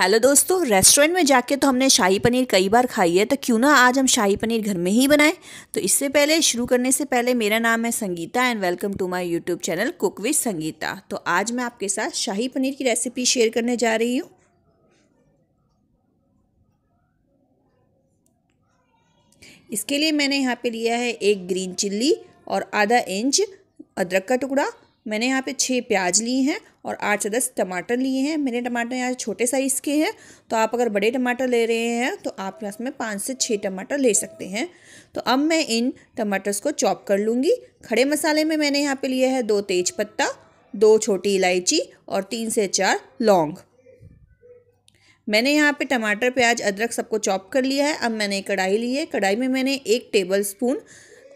hello दोस्तों restaurant में जाके तो हमने शाही पनीर कई बार खाई है तो क्यों ना आज हम शाही पनीर घर में ही बनाएं तो इससे पहले शुरू करने से पहले मेरा नाम है Sangeeta and welcome to my YouTube channel cook with Sangeeta तो आज मैं आपके साथ शाही पनीर की रेसिपी शेयर करने जा रही हूँ इसके लिए मैंने यहाँ पर लिया है एक ग्रीन चिल्ली और आधा इंच अदरक का टुकड़ा मैंने यहाँ पे छः प्याज लिए हैं और आठ से दस टमाटर लिए हैं मेरे टमाटर यहाँ छोटे साइज़ के हैं तो आप अगर बड़े टमाटर ले रहे हैं तो आप यहाँ पाँच से छः टमाटर ले सकते हैं तो अब मैं इन टमाटर्स को चॉप कर लूँगी खड़े मसाले में मैंने यहाँ पे लिया है दो तेज पत्ता दो छोटी इलायची और तीन से चार लौंग मैंने यहाँ पे टमाटर प्याज अदरक सबको चॉप कर लिया है अब मैंने कढ़ाई ली है कढ़ाई में मैंने एक टेबल स्पून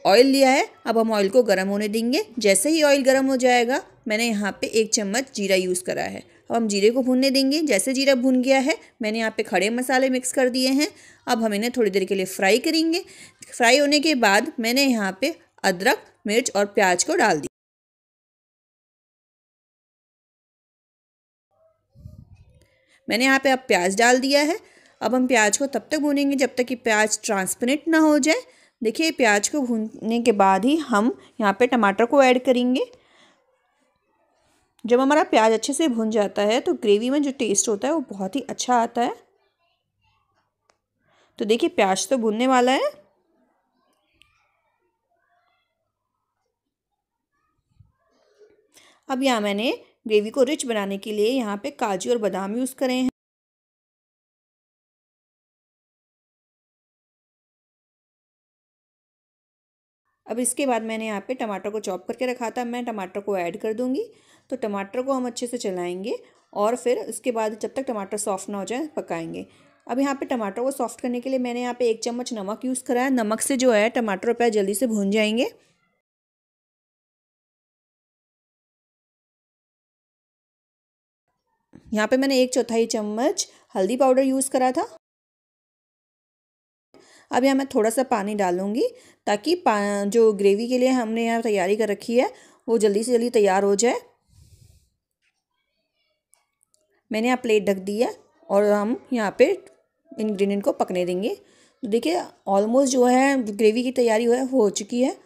ऑयल लिया है अब हम ऑयल को गर्म होने देंगे जैसे ही ऑयल गर्म हो जाएगा मैंने यहाँ पे एक चम्मच जीरा यूज़ करा है अब हम जीरे को भूनने देंगे जैसे जीरा भून गया है मैंने यहाँ पे खड़े मसाले मिक्स कर दिए हैं अब हम इन्हें थोड़ी देर के लिए फ्राई करेंगे फ्राई होने के बाद मैंने यहाँ पर अदरक मिर्च और प्याज को डाल दिया मैंने यहाँ पे अब प्याज डाल दिया है अब हम प्याज को तब तक भूनेंगे जब तक कि प्याज ट्रांसपेरेंट ना हो जाए देखिए प्याज को भूनने के बाद ही हम यहाँ पे टमाटर को ऐड करेंगे जब हमारा प्याज अच्छे से भुन जाता है तो ग्रेवी में जो टेस्ट होता है वो बहुत ही अच्छा आता है तो देखिए प्याज तो भूनने वाला है अब यहाँ मैंने ग्रेवी को रिच बनाने के लिए यहाँ पे काजू और बादाम यूज़ करें हैं अब इसके बाद मैंने यहाँ पे टमाटर को चॉप करके रखा था मैं टमाटर को ऐड कर दूँगी तो टमाटर को हम अच्छे से चलाएँगे और फिर उसके बाद जब तक टमाटर सॉफ्ट ना हो जाए पकाएंगे अब यहाँ पे टमाटर को सॉफ्ट करने के लिए मैंने यहाँ पे एक चम्मच नमक यूज़ करा है नमक से जो है टमाटर और प्याज जल्दी से भून जाएंगे यहाँ पे मैंने एक चौथाई चम्मच हल्दी पाउडर यूज़ करा था अब यहाँ मैं थोड़ा सा पानी डालूँगी ताकि पा जो ग्रेवी के लिए हमने यहाँ तैयारी कर रखी है वो जल्दी से जल्दी तैयार हो जाए मैंने यहाँ प्लेट ढक दी है और हम यहाँ पे इन्ग्रीडियंट को पकने देंगे तो देखिए ऑलमोस्ट जो है ग्रेवी की तैयारी हो चुकी है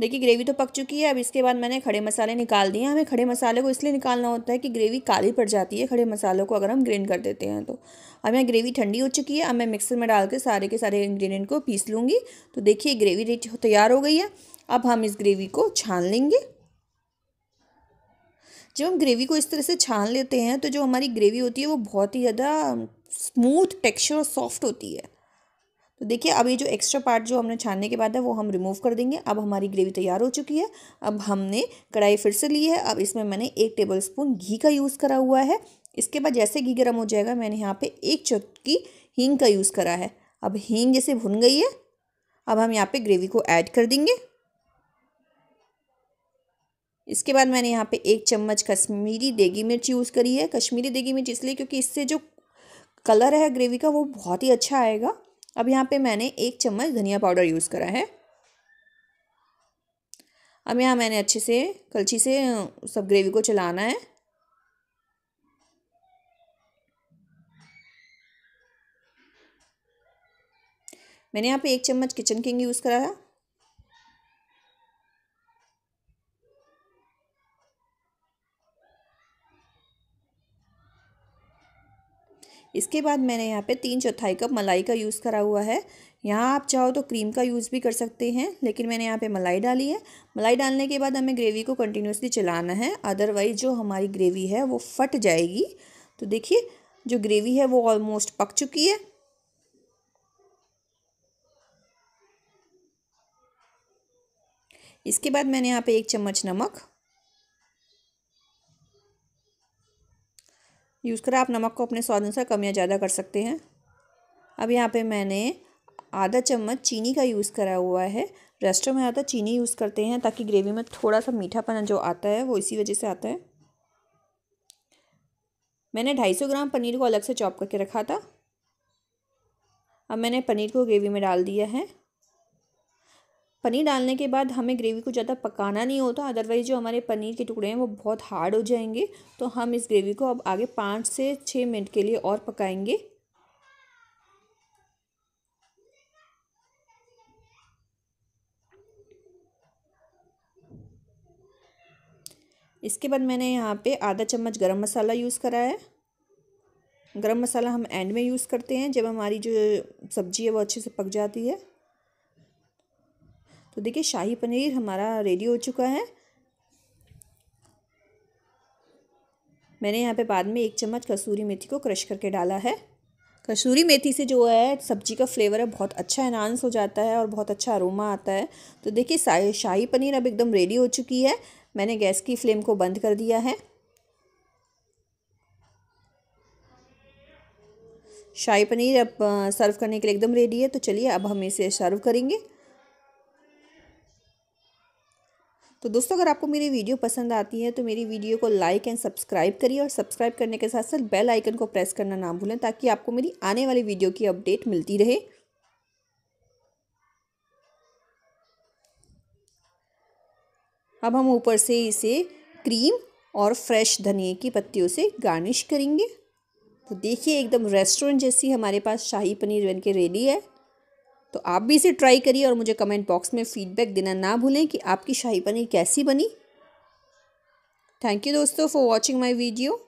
देखिए ग्रेवी तो पक चुकी है अब इसके बाद मैंने खड़े मसाले निकाल दिए हैं हमें खड़े मसाले को इसलिए निकालना होता है कि ग्रेवी काली पड़ जाती है खड़े मसालों को अगर हम ग्रेन कर देते हैं तो अब यहाँ ग्रेवी ठंडी हो चुकी है अब मैं मिक्सर में डाल के सारे के सारे इंग्रेडिएंट को पीस लूँगी तो देखिए ग्रेवी तैयार हो गई है अब हम इस ग्रेवी को छान लेंगे जब हम ग्रेवी को इस तरह से छान लेते हैं तो जो हमारी ग्रेवी होती है वो बहुत ही ज़्यादा स्मूथ टेक्स्चर और सॉफ्ट होती है तो देखिए अब ये जो एक्स्ट्रा पार्ट जो हमने छानने के बाद है वो हम रिमूव कर देंगे अब हमारी ग्रेवी तैयार हो चुकी है अब हमने कढ़ाई फिर से ली है अब इसमें मैंने एक टेबल स्पून घी का यूज़ करा हुआ है इसके बाद जैसे घी गर्म हो जाएगा मैंने यहाँ पे एक चक्की हींग का यूज़ करा है अब हींग जैसे भुन गई है अब हम यहाँ पर ग्रेवी को ऐड कर देंगे इसके बाद मैंने यहाँ पे एक चम्मच कश्मीरी देगी मिर्च यूज़ करी है कश्मीरी देगी मिर्च इसलिए क्योंकि इससे जो कलर है ग्रेवी का वो बहुत ही अच्छा आएगा अब यहाँ पे मैंने एक चम्मच धनिया पाउडर यूज़ करा है अब यहाँ मैंने अच्छे से कलछी से सब ग्रेवी को चलाना है मैंने यहाँ पे एक चम्मच किचन किंग यूज़ करा था इसके बाद मैंने यहाँ पे तीन चौथाई कप मलाई का यूज़ करा हुआ है यहाँ आप चाहो तो क्रीम का यूज़ भी कर सकते हैं लेकिन मैंने यहाँ पे मलाई डाली है मलाई डालने के बाद हमें ग्रेवी को कंटिन्यूसली चलाना है अदरवाइज़ जो हमारी ग्रेवी है वो फट जाएगी तो देखिए जो ग्रेवी है वो ऑलमोस्ट पक चुकी है इसके बाद मैंने यहाँ पे एक चम्मच नमक यूज़ करा आप नमक को अपने स्वाद अनुसार कम या ज़्यादा कर सकते हैं अब यहाँ पे मैंने आधा चम्मच चीनी का यूज़ करा हुआ है रेस्टोरेंट में आता चीनी यूज़ करते हैं ताकि ग्रेवी में थोड़ा सा मीठापन जो आता है वो इसी वजह से आता है मैंने ढाई सौ ग्राम पनीर को अलग से चॉप करके रखा था अब मैंने पनीर को ग्रेवी में डाल दिया है पनीर डालने के बाद हमें ग्रेवी को ज़्यादा पकाना नहीं होता अदरवाइज़ जो हमारे पनीर के टुकड़े हैं वो बहुत हार्ड हो जाएंगे तो हम इस ग्रेवी को अब आगे पाँच से छः मिनट के लिए और पकाएंगे इसके बाद मैंने यहाँ पे आधा चम्मच गरम मसाला यूज़ करा है गरम मसाला हम एंड में यूज़ करते हैं जब हमारी जो सब्ज़ी है वो अच्छे से पक जाती है तो देखिए शाही पनीर हमारा रेडी हो चुका है मैंने यहाँ पे बाद में एक चम्मच कसूरी मेथी को क्रश करके डाला है कसूरी मेथी से जो है सब्जी का फ्लेवर है बहुत अच्छा एनहांस हो जाता है और बहुत अच्छा अरोमा आता है तो देखिए शाही पनीर अब एकदम रेडी हो चुकी है मैंने गैस की फ्लेम को बंद कर दिया है शाही पनीर अब सर्व करने के लिए एकदम रेडी है तो चलिए अब हम इसे सर्व करेंगे तो दोस्तों अगर आपको मेरी वीडियो पसंद आती है तो मेरी वीडियो को लाइक एंड सब्सक्राइब करिए और सब्सक्राइब करने के साथ साथ बेल आइकन को प्रेस करना ना भूलें ताकि आपको मेरी आने वाली वीडियो की अपडेट मिलती रहे अब हम ऊपर से इसे क्रीम और फ्रेश धनिए की पत्तियों से गार्निश करेंगे तो देखिए एकदम रेस्टोरेंट जैसी हमारे पास शाही पनीर बन के रेडी है तो आप भी इसे ट्राई करिए और मुझे कमेंट बॉक्स में फ़ीडबैक देना ना भूलें कि आपकी शाही पनीर कैसी बनी थैंक यू दोस्तों फॉर वॉचिंग माई वीडियो